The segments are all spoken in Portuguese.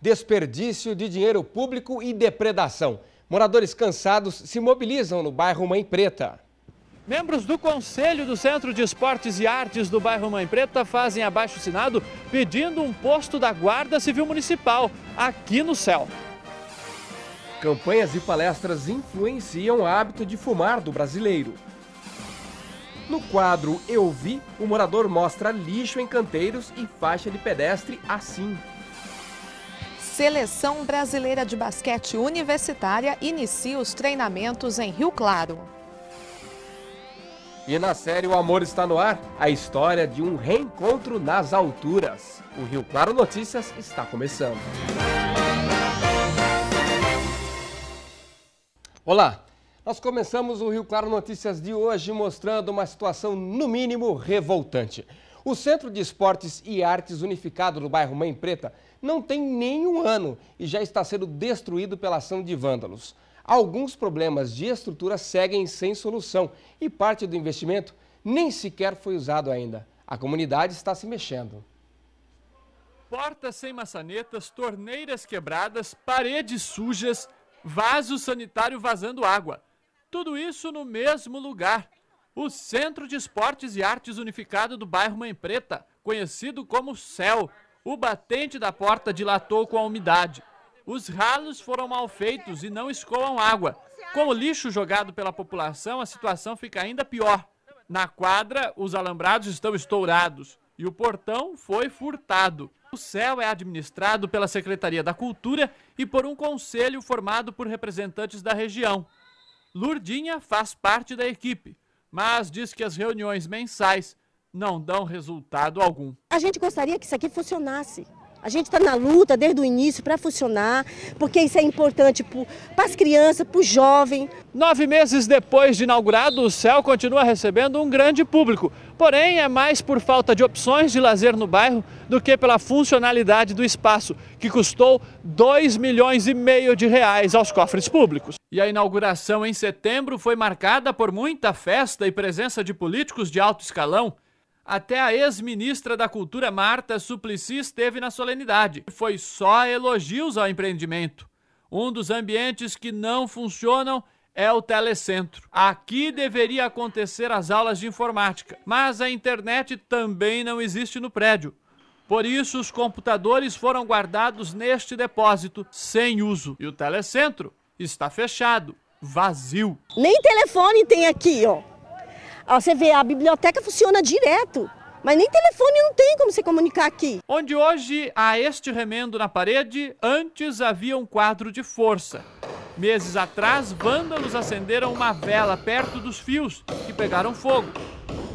desperdício de dinheiro público e depredação. Moradores cansados se mobilizam no bairro Mãe Preta. Membros do Conselho do Centro de Esportes e Artes do bairro Mãe Preta fazem abaixo-assinado pedindo um posto da Guarda Civil Municipal aqui no céu. Campanhas e palestras influenciam o hábito de fumar do brasileiro. No quadro Eu Vi, o morador mostra lixo em canteiros e faixa de pedestre assim. Seleção Brasileira de Basquete Universitária inicia os treinamentos em Rio Claro. E na série O Amor Está No Ar, a história de um reencontro nas alturas. O Rio Claro Notícias está começando. Olá, nós começamos o Rio Claro Notícias de hoje mostrando uma situação, no mínimo, revoltante. O Centro de Esportes e Artes Unificado do bairro Mãe Preta não tem nenhum ano e já está sendo destruído pela ação de vândalos. Alguns problemas de estrutura seguem sem solução e parte do investimento nem sequer foi usado ainda. A comunidade está se mexendo. Portas sem maçanetas, torneiras quebradas, paredes sujas, vaso sanitário vazando água. Tudo isso no mesmo lugar. O Centro de Esportes e Artes Unificado do bairro Mãe Preta, conhecido como CEL, o batente da porta dilatou com a umidade. Os ralos foram mal feitos e não escoam água. Com o lixo jogado pela população, a situação fica ainda pior. Na quadra, os alambrados estão estourados e o portão foi furtado. O céu é administrado pela Secretaria da Cultura e por um conselho formado por representantes da região. Lurdinha faz parte da equipe mas diz que as reuniões mensais não dão resultado algum. A gente gostaria que isso aqui funcionasse. A gente está na luta desde o início para funcionar, porque isso é importante para as crianças, para o jovem. Nove meses depois de inaugurado, o céu continua recebendo um grande público. Porém, é mais por falta de opções de lazer no bairro do que pela funcionalidade do espaço, que custou 2 milhões e meio de reais aos cofres públicos. E a inauguração em setembro foi marcada por muita festa e presença de políticos de alto escalão. Até a ex-ministra da Cultura Marta Suplicy esteve na solenidade. Foi só elogios ao empreendimento. Um dos ambientes que não funcionam é o telecentro. Aqui deveria acontecer as aulas de informática, mas a internet também não existe no prédio. Por isso, os computadores foram guardados neste depósito, sem uso. E o telecentro está fechado, vazio. Nem telefone tem aqui, ó. ó você vê, a biblioteca funciona direto. Mas nem telefone não tem como se comunicar aqui. Onde hoje há este remendo na parede, antes havia um quadro de força. Meses atrás, vândalos acenderam uma vela perto dos fios, que pegaram fogo.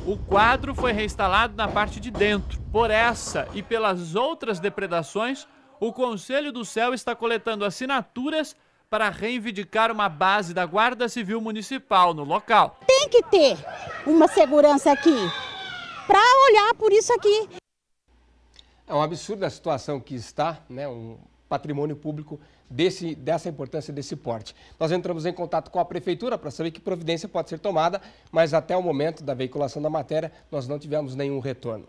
O quadro foi reinstalado na parte de dentro. Por essa e pelas outras depredações, o Conselho do Céu está coletando assinaturas para reivindicar uma base da Guarda Civil Municipal no local. Tem que ter uma segurança aqui para olhar por isso aqui. É um absurdo a situação que está, né? Um patrimônio público desse, dessa importância desse porte. Nós entramos em contato com a Prefeitura para saber que providência pode ser tomada, mas até o momento da veiculação da matéria nós não tivemos nenhum retorno.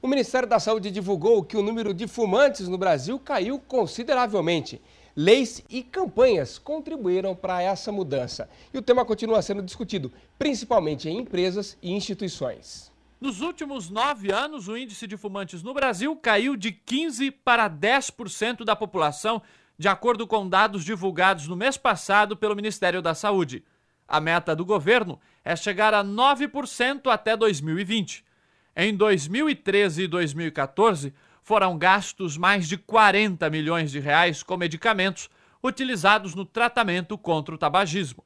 O Ministério da Saúde divulgou que o número de fumantes no Brasil caiu consideravelmente. Leis e campanhas contribuíram para essa mudança. E o tema continua sendo discutido, principalmente em empresas e instituições. Nos últimos nove anos, o índice de fumantes no Brasil caiu de 15% para 10% da população, de acordo com dados divulgados no mês passado pelo Ministério da Saúde. A meta do governo é chegar a 9% até 2020. Em 2013 e 2014, foram gastos mais de 40 milhões de reais com medicamentos utilizados no tratamento contra o tabagismo.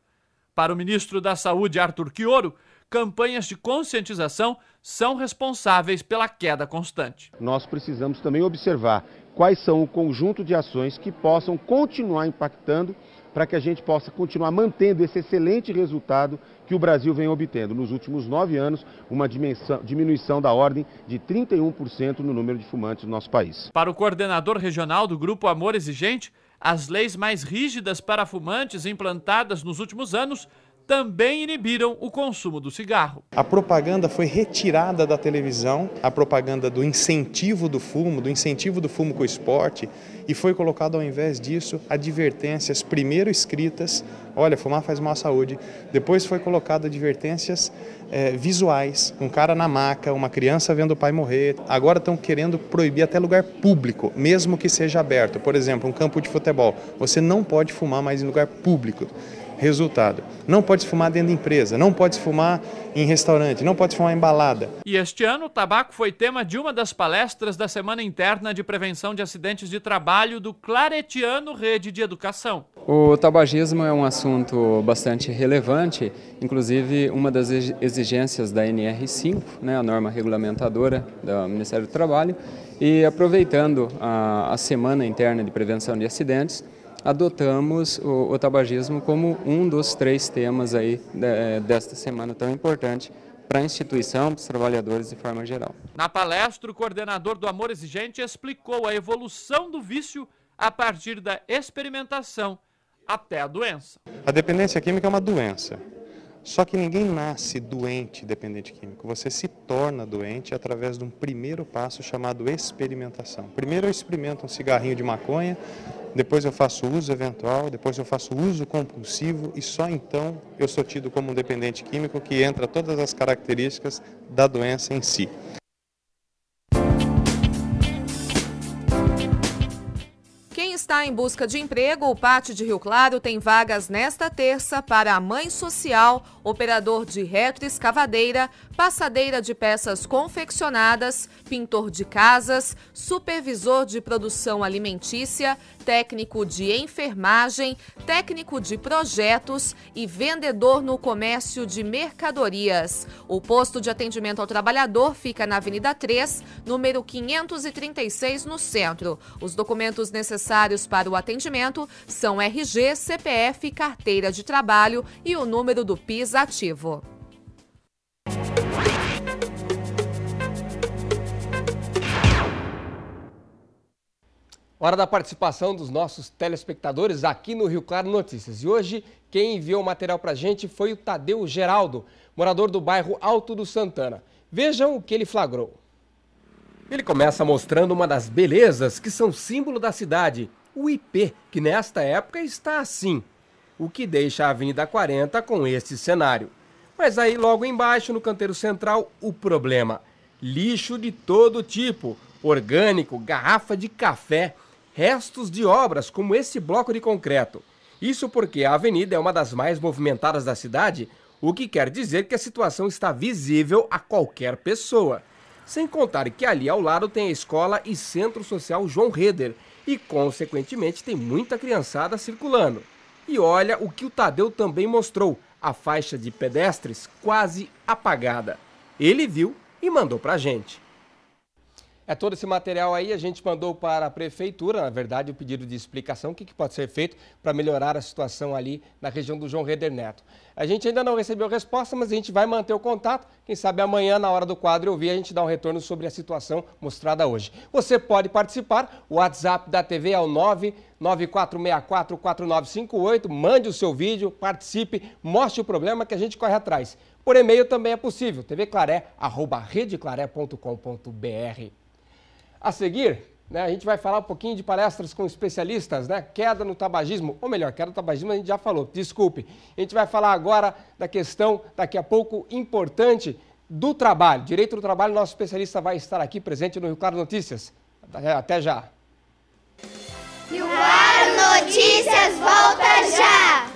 Para o ministro da Saúde, Arthur Quioro, campanhas de conscientização são responsáveis pela queda constante. Nós precisamos também observar quais são o conjunto de ações que possam continuar impactando para que a gente possa continuar mantendo esse excelente resultado que o Brasil vem obtendo. Nos últimos nove anos, uma diminuição da ordem de 31% no número de fumantes no nosso país. Para o coordenador regional do Grupo Amor Exigente, as leis mais rígidas para fumantes implantadas nos últimos anos também inibiram o consumo do cigarro. A propaganda foi retirada da televisão, a propaganda do incentivo do fumo, do incentivo do fumo com o esporte, e foi colocado ao invés disso advertências primeiro escritas, olha, fumar faz mal à saúde. Depois foi colocado advertências é, visuais, um cara na maca, uma criança vendo o pai morrer. Agora estão querendo proibir até lugar público, mesmo que seja aberto. Por exemplo, um campo de futebol, você não pode fumar mais em lugar público. Resultado: não pode fumar dentro da empresa, não pode fumar em restaurante, não pode fumar em balada. E este ano, o tabaco foi tema de uma das palestras da Semana Interna de Prevenção de Acidentes de Trabalho do Claretiano Rede de Educação. O tabagismo é um assunto bastante relevante, inclusive uma das exigências da NR5, né, a norma regulamentadora do Ministério do Trabalho, e aproveitando a, a Semana Interna de Prevenção de Acidentes, adotamos o, o tabagismo como um dos três temas aí de, desta semana tão importante para a instituição, para os trabalhadores de forma geral. Na palestra, o coordenador do Amor Exigente explicou a evolução do vício a partir da experimentação até a doença. A dependência química é uma doença. Só que ninguém nasce doente dependente químico. Você se torna doente através de um primeiro passo chamado experimentação. Primeiro eu experimento um cigarrinho de maconha, depois eu faço uso eventual, depois eu faço uso compulsivo e só então eu sou tido como um dependente químico que entra todas as características da doença em si. Quem está em busca de emprego, o Pátio de Rio Claro tem vagas nesta terça para a mãe social, operador de retroescavadeira, passadeira de peças confeccionadas, pintor de casas, supervisor de produção alimentícia, técnico de enfermagem, técnico de projetos e vendedor no comércio de mercadorias. O posto de atendimento ao trabalhador fica na Avenida 3, número 536, no centro. Os documentos necessários para o atendimento são RG, CPF, carteira de trabalho e o número do PIS ativo. Hora da participação dos nossos telespectadores aqui no Rio Claro Notícias. E hoje, quem enviou o material para a gente foi o Tadeu Geraldo, morador do bairro Alto do Santana. Vejam o que ele flagrou. Ele começa mostrando uma das belezas que são símbolo da cidade, o IP, que nesta época está assim, o que deixa a Avenida 40 com este cenário. Mas aí, logo embaixo, no canteiro central, o problema. Lixo de todo tipo, orgânico, garrafa de café, restos de obras como esse bloco de concreto. Isso porque a avenida é uma das mais movimentadas da cidade, o que quer dizer que a situação está visível a qualquer pessoa. Sem contar que ali ao lado tem a escola e centro social João Reder, e consequentemente tem muita criançada circulando. E olha o que o Tadeu também mostrou, a faixa de pedestres quase apagada. Ele viu e mandou pra gente. É todo esse material aí, a gente mandou para a prefeitura, na verdade, o pedido de explicação, o que, que pode ser feito para melhorar a situação ali na região do João Reder Neto. A gente ainda não recebeu resposta, mas a gente vai manter o contato. Quem sabe amanhã, na hora do quadro, eu vi, a gente dá um retorno sobre a situação mostrada hoje. Você pode participar, o WhatsApp da TV é o 994644958. Mande o seu vídeo, participe, mostre o problema que a gente corre atrás. Por e-mail também é possível, tvclaré.redeclaré.com.br. A seguir, né, a gente vai falar um pouquinho de palestras com especialistas, né? Queda no tabagismo, ou melhor, queda no tabagismo a gente já falou, desculpe. A gente vai falar agora da questão, daqui a pouco, importante do trabalho. Direito do trabalho, nosso especialista vai estar aqui presente no Rio Claro Notícias. Até já. Rio Claro Notícias volta já!